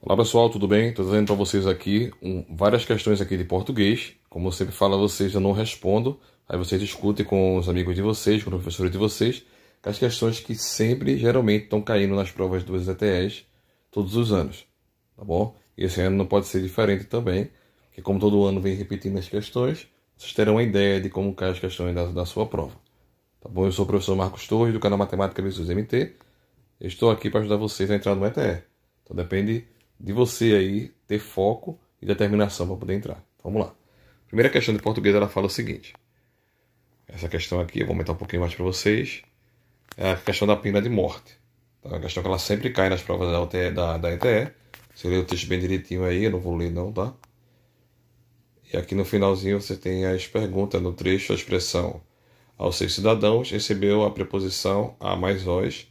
Olá pessoal, tudo bem? Estou trazendo para vocês aqui um, várias questões aqui de português. Como eu sempre falo a vocês, eu não respondo. Aí vocês discutem com os amigos de vocês, com os professores de vocês, as questões que sempre, geralmente, estão caindo nas provas dos ETEs todos os anos. Tá bom? E esse ano não pode ser diferente também, porque como todo ano vem repetindo as questões, vocês terão uma ideia de como caem as questões da, da sua prova. Tá bom? Eu sou o professor Marcos Torres, do canal Matemática Versus MT. estou aqui para ajudar vocês a entrar no ETE. Então depende de você aí ter foco e determinação para poder entrar. Vamos lá. Primeira questão de português ela fala o seguinte. Essa questão aqui, eu vou aumentar um pouquinho mais para vocês. É a questão da pena de morte. Então, é uma questão que ela sempre cai nas provas da, UTE, da, da ETE. Você lê o texto bem direitinho aí, eu não vou ler não, tá? E aqui no finalzinho você tem as perguntas no trecho, a expressão aos seus cidadãos recebeu a preposição a mais os.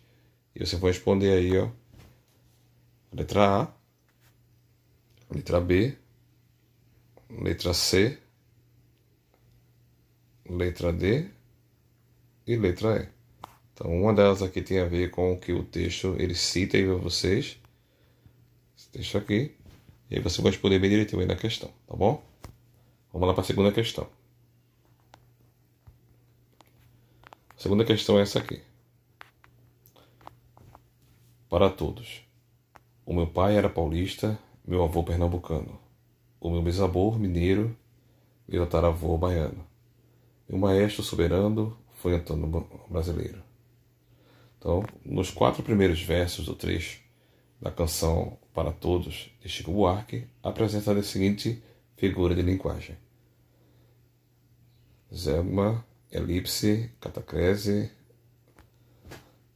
E você vai responder aí, ó. Letra A letra B, letra C, letra D e letra E. Então, uma delas aqui tem a ver com o que o texto ele cita aí para vocês. Esse texto aqui. E aí você vai responder bem direitinho aí na questão, tá bom? Vamos lá para a segunda questão. A segunda questão é essa aqui. Para todos. O meu pai era paulista meu avô pernambucano, o meu bisavô mineiro, meu tataravô baiano. E o maestro soberano foi Antônio Brasileiro. Então, nos quatro primeiros versos do trecho da canção Para Todos de Chico Buarque, apresenta a seguinte figura de linguagem: Zema, elipse, catacrese,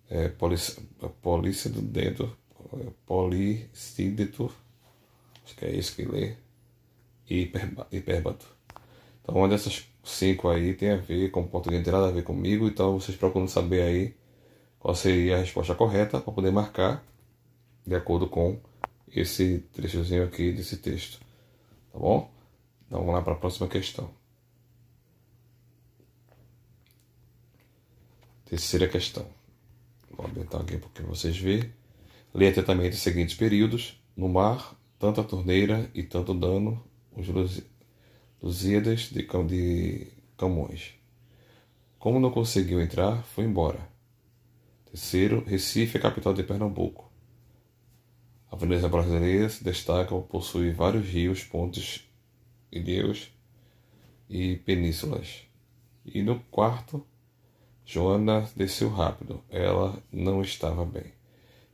é, eh, polícia eh, do dedo, é, Acho que é isso que lê. E hipérbato. Então, uma dessas cinco aí tem a ver com português, tem nada a ver comigo. Então, vocês procuram saber aí qual seria a resposta correta para poder marcar de acordo com esse trechozinho aqui desse texto. Tá bom? Então, vamos lá para a próxima questão. Terceira questão. Vou aumentar aqui para que vocês verem. Leia atentamente os seguintes períodos: no mar, tanta torneira e tanto dano os Lusíadas de, de Camões. Como não conseguiu entrar, foi embora. Terceiro, Recife é capital de Pernambuco. A Veneza brasileira se destaca por possuir vários rios, pontes, ilhéus e penínsulas. E no quarto, Joana desceu rápido. Ela não estava bem.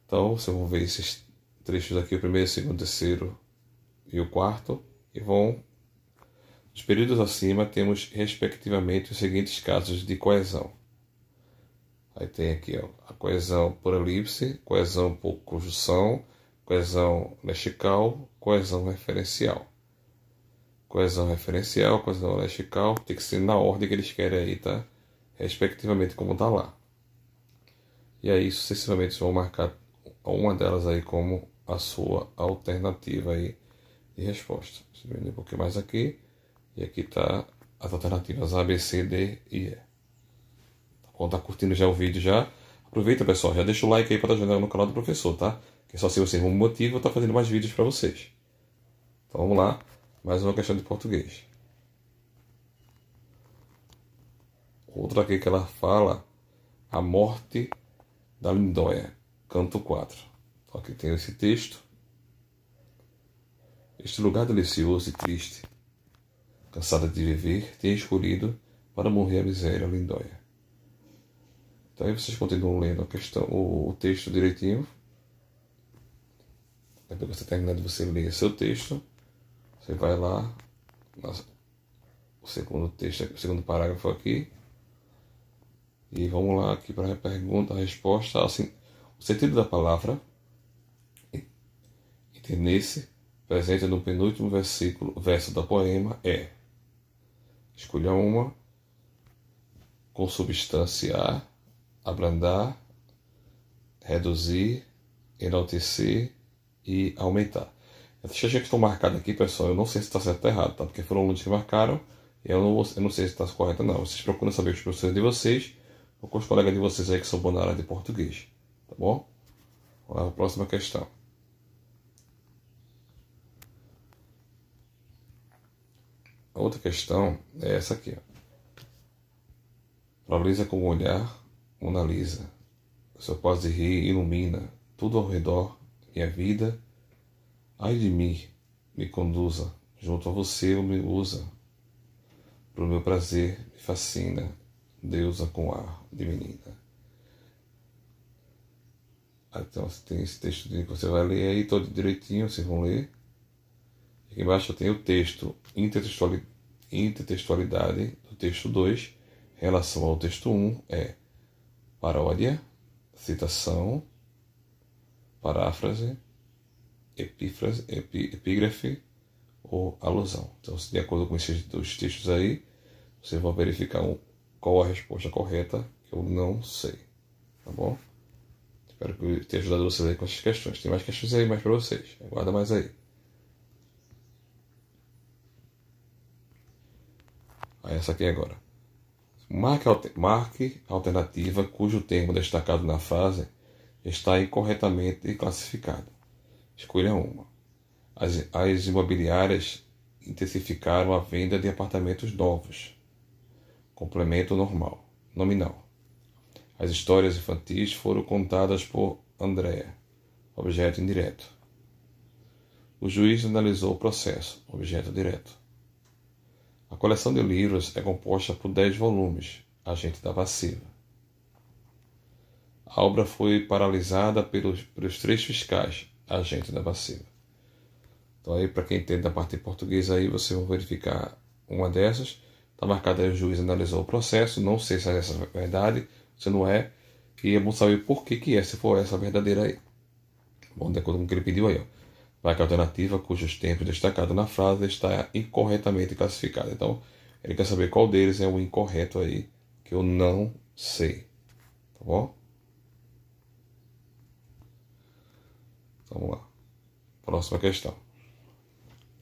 Então, se eu vou ver esses trechos aqui, o primeiro, o segundo, o terceiro e o quarto, e vão. Nos períodos acima, temos respectivamente os seguintes casos de coesão. Aí tem aqui ó, a coesão por elipse, coesão por conjunção, coesão lexical, coesão referencial. Coesão referencial, coesão lexical, tem que ser na ordem que eles querem aí, tá? Respectivamente, como tá lá. E aí, sucessivamente, vão marcar uma delas aí como a sua alternativa aí de resposta. Você um pouquinho mais aqui e aqui está as alternativas A, B, C, D e E. Tá está curtindo já o vídeo já? Aproveita, pessoal, já deixa o like aí para tá ajudar no canal do professor, tá? Que só se você for um motivo, eu tá estou fazendo mais vídeos para vocês. Então vamos lá, mais uma questão de português. Outra aqui que ela fala, a morte da lindóia, canto 4. Ok, tenho esse texto. Este lugar delicioso e triste, cansada de viver, tem escolhido para morrer a miséria, a lindóia. Então aí vocês continuam lendo a questão, o, o texto direitinho. Depois que você terminar de você ler seu texto, você vai lá, o segundo texto, o segundo parágrafo aqui. E vamos lá aqui para a pergunta, a resposta, assim, o sentido da palavra que nesse, presente no penúltimo versículo, verso do poema, é: escolha uma, com substanciar, abrandar, reduzir, enaltecer e aumentar. Essas chaves que estão marcadas aqui, pessoal, eu não sei se está certo ou errado, tá? Porque foram alunos que marcaram, eu não, eu não sei se está correto não. Vocês procuram saber os professores de vocês, ou com os colegas de vocês aí que são bons na área de português, tá bom? Vamos lá, a próxima questão. A outra questão é essa aqui. Valoriza com o olhar, monalisa. Só de rir, ilumina tudo ao redor, minha vida. Ai de mim, me conduza, junto a você eu me usa. Pro meu prazer, me fascina, deusa com ar de menina. Ah, então, tem esse texto que você vai ler aí todo direitinho, vocês vão ler. Embaixo tem o texto intertextualidade do texto 2, relação ao texto 1 um é paródia, citação, paráfrase, epífrase, epígrafe ou alusão. Então, de acordo com esses dois textos aí, vocês vão verificar qual a resposta correta, que eu não sei, tá bom? Espero que tenha ajudado vocês aí com essas questões. Tem mais questões aí mais para vocês. Aguarda mais aí. É essa aqui agora. Marque, marque alternativa cujo termo destacado na frase está incorretamente classificado. Escolha uma. As, as imobiliárias intensificaram a venda de apartamentos novos. Complemento normal, nominal. As histórias infantis foram contadas por Andréa, objeto indireto. O juiz analisou o processo, objeto direto. A coleção de livros é composta por dez volumes, A Gente da vacina. A obra foi paralisada pelos, pelos três fiscais, A Gente da vacina. Então aí, para quem entende da parte em português, aí você vai verificar uma dessas. Está marcada aí, o juiz analisou o processo, não sei se é essa verdade, se não é, e é bom saber por que, que é, se for essa verdadeira aí. Bom, de acordo com o que ele pediu aí, ó para que a alternativa cujos tempos destacados na frase está incorretamente classificada. Então, ele quer saber qual deles é o incorreto aí, que eu não sei. Tá bom? Vamos lá. Próxima questão.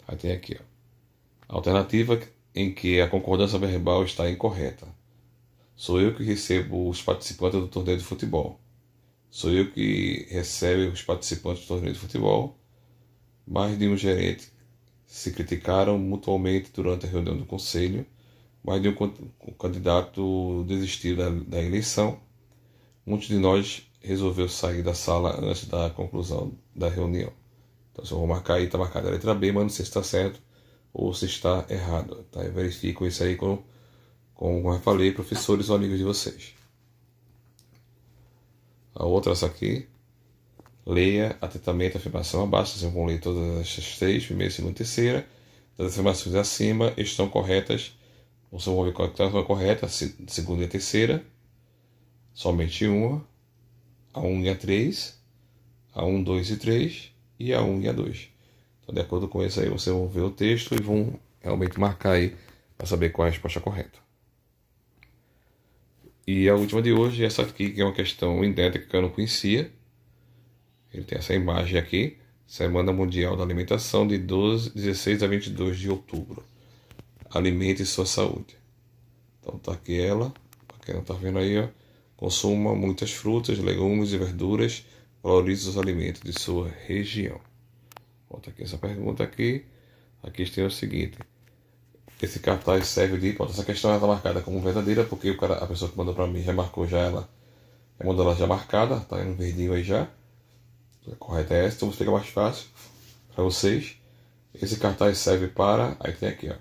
Aí tem aqui, ó. Alternativa em que a concordância verbal está incorreta. Sou eu que recebo os participantes do torneio de futebol. Sou eu que recebe os participantes do torneio de futebol mais de um gerente se criticaram mutuamente durante a reunião do conselho, mais de um candidato desistiu da, da eleição. Muitos de nós resolveu sair da sala antes da conclusão da reunião. Então, se eu vou marcar aí, está marcada a letra B, mas não sei se está certo ou se está errado. Tá? Eu verifico isso aí com, como eu falei, professores ou amigos de vocês. A outra, essa aqui, Leia atentamente a afirmação abaixo, assim como leia todas estas três, primeira, segunda e terceira. As afirmações acima estão corretas, ou são é tá corretas, segunda e terceira, somente uma, a 1 e a 3, a 1, 2 e 3 e a 1 e a 2. Então, de acordo com isso aí, vocês vão ver o texto e vão realmente marcar aí para saber qual é a resposta correta. E a última de hoje é essa aqui, que é uma questão idêntica que eu não conhecia. Ele tem essa imagem aqui, Semana Mundial da Alimentação de 12, 16 a 22 de outubro. Alimente sua saúde. Então tá aqui ela, para quem não tá vendo aí, ó, consuma muitas frutas, legumes e verduras, valorize os alimentos de sua região. Volta aqui essa pergunta aqui. Aqui tem o seguinte. Esse cartaz serve de Essa questão está marcada como verdadeira, porque o cara, a pessoa que mandou para mim já marcou já ela. Já mandou ela já marcada, tá em um verdinho aí já. A correta é essa, então fica mais fácil para vocês. Esse cartaz serve para. Aí tem aqui, ó.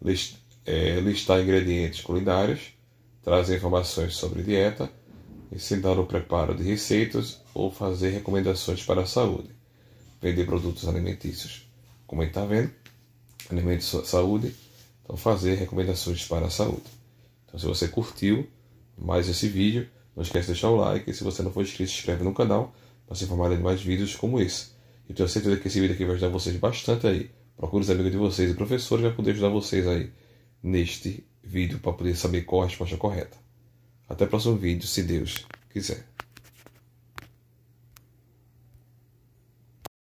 List, é, listar ingredientes culinários, trazer informações sobre dieta, ensinar o preparo de receitas ou fazer recomendações para a saúde. Vender produtos alimentícios, como está vendo, alimentos saúde. Então, fazer recomendações para a saúde. Então, se você curtiu mais esse vídeo, não esquece de deixar o like. E se você não for inscrito, se inscreve no canal para se informarei de mais vídeos como esse. Eu tenho certeza que esse vídeo aqui vai ajudar vocês bastante aí. Procure os amigos de vocês e professores vai poder ajudar vocês aí neste vídeo para poder saber qual a resposta correta. Até o próximo vídeo, se Deus quiser.